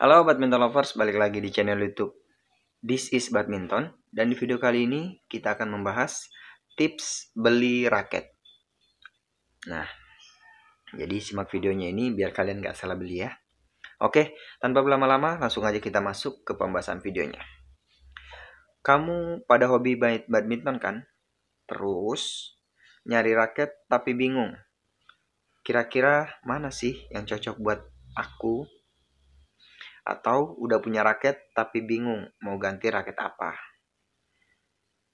Halo badminton lovers, balik lagi di channel YouTube This is Badminton dan di video kali ini kita akan membahas tips beli raket. Nah, jadi simak videonya ini biar kalian nggak salah beli ya. Oke, tanpa berlama-lama langsung aja kita masuk ke pembahasan videonya. Kamu pada hobi badminton kan? Terus nyari raket tapi bingung. Kira-kira mana sih yang cocok buat aku atau udah punya raket tapi bingung mau ganti raket apa.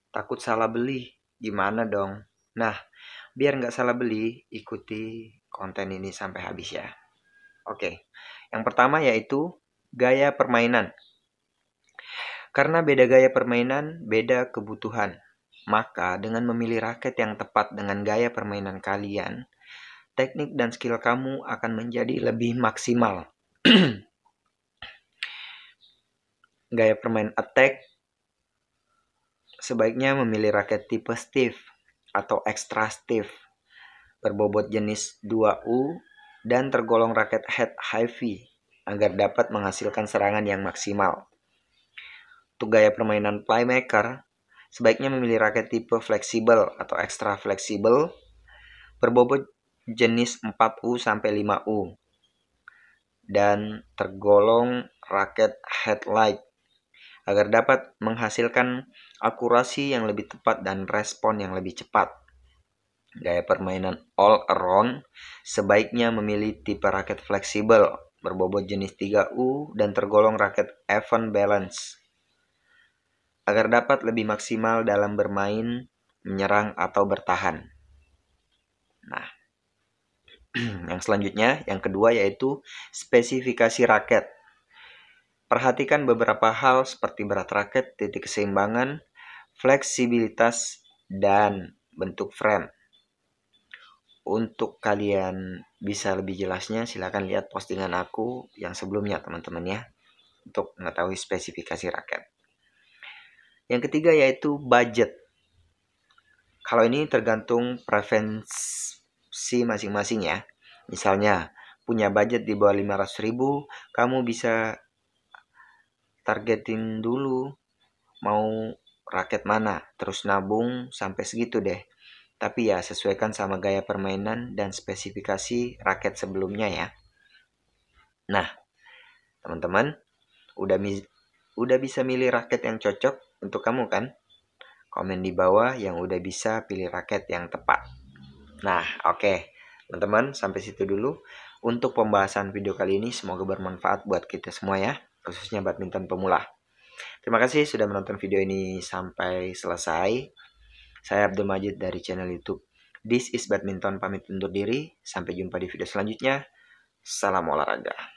Takut salah beli, gimana dong? Nah, biar nggak salah beli, ikuti konten ini sampai habis ya. Oke, yang pertama yaitu gaya permainan. Karena beda gaya permainan, beda kebutuhan. Maka dengan memilih raket yang tepat dengan gaya permainan kalian, teknik dan skill kamu akan menjadi lebih maksimal. gaya permain attack, sebaiknya memilih raket tipe stiff atau extra stiff, berbobot jenis 2U dan tergolong raket head high fee agar dapat menghasilkan serangan yang maksimal. Untuk gaya permainan playmaker, sebaiknya memilih raket tipe fleksibel atau extra fleksibel, berbobot jenis 4U sampai 5U, dan tergolong raket headlight agar dapat menghasilkan akurasi yang lebih tepat dan respon yang lebih cepat. Gaya permainan all around sebaiknya memilih tipe raket fleksibel, berbobot jenis 3U dan tergolong raket even balance. Agar dapat lebih maksimal dalam bermain, menyerang atau bertahan. Nah, yang selanjutnya, yang kedua yaitu spesifikasi raket. Perhatikan beberapa hal seperti berat raket, titik keseimbangan, fleksibilitas, dan bentuk frame. Untuk kalian bisa lebih jelasnya silakan lihat postingan aku yang sebelumnya teman-teman ya untuk mengetahui spesifikasi raket. Yang ketiga yaitu budget. Kalau ini tergantung preferensi masing-masing ya. Misalnya punya budget di bawah 500 ribu, kamu bisa targetin dulu mau raket mana, terus nabung sampai segitu deh. Tapi ya sesuaikan sama gaya permainan dan spesifikasi raket sebelumnya ya. Nah, teman-teman, udah udah bisa milih raket yang cocok untuk kamu kan? Komen di bawah yang udah bisa pilih raket yang tepat. Nah, oke. Okay. Teman-teman, sampai situ dulu untuk pembahasan video kali ini. Semoga bermanfaat buat kita semua ya khususnya badminton pemula. Terima kasih sudah menonton video ini sampai selesai. Saya Abdul Majid dari channel YouTube This is Badminton pamit undur diri. Sampai jumpa di video selanjutnya. Salam olahraga.